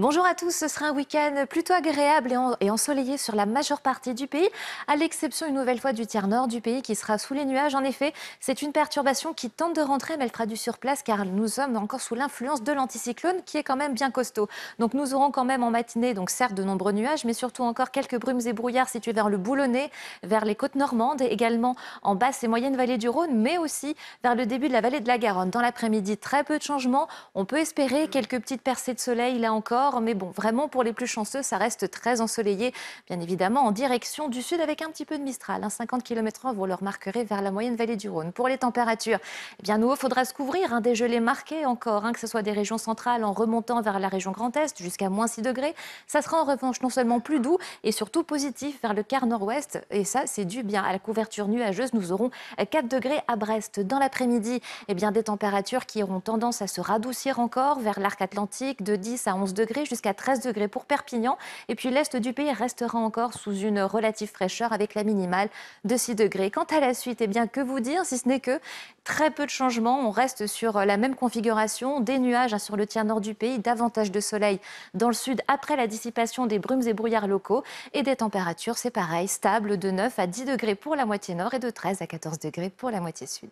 Bonjour à tous, ce sera un week-end plutôt agréable et, ensoleillé sur la majeure partie du pays, à l'exception une nouvelle fois du tiers nord du pays qui sera sous les nuages. En effet, c'est une perturbation qui tente de rentrer, mais elle fera du surplace car nous sommes encore sous l'influence de l'anticyclone qui est quand même bien costaud. Donc nous aurons quand même en matinée, donc certes de nombreux nuages, mais surtout encore quelques brumes et brouillards situés vers le Boulonnais, vers les côtes normandes, et également en basse et moyenne vallée du Rhône, mais aussi vers le début de la vallée de la Garonne. Dans l'après-midi, très peu de changements. On peut espérer quelques petites percées de soleil là encore mais bon, vraiment pour les plus chanceux, ça reste très ensoleillé, bien évidemment, en direction du sud avec un petit peu de mistral. Hein, 50 km/h, vous le marquerez vers la moyenne vallée du Rhône. Pour les températures, eh bien, nous, il faudra se couvrir. Un hein, des gelées marquées encore, hein, que ce soit des régions centrales en remontant vers la région Grand Est jusqu'à moins 6 degrés. Ça sera en revanche non seulement plus doux et surtout positif vers le quart nord-ouest. Et ça, c'est dû bien à la couverture nuageuse. Nous aurons 4 degrés à Brest. Dans l'après-midi, eh bien, des températures qui auront tendance à se radoucir encore vers l'arc atlantique de 10 à 11 degrés jusqu'à 13 degrés pour Perpignan. Et puis l'est du pays restera encore sous une relative fraîcheur avec la minimale de 6 degrés. Quant à la suite, eh bien que vous dire si ce n'est que très peu de changements. On reste sur la même configuration, des nuages hein, sur le tiers nord du pays, davantage de soleil dans le sud après la dissipation des brumes et brouillards locaux et des températures, c'est pareil, stables de 9 à 10 degrés pour la moitié nord et de 13 à 14 degrés pour la moitié sud.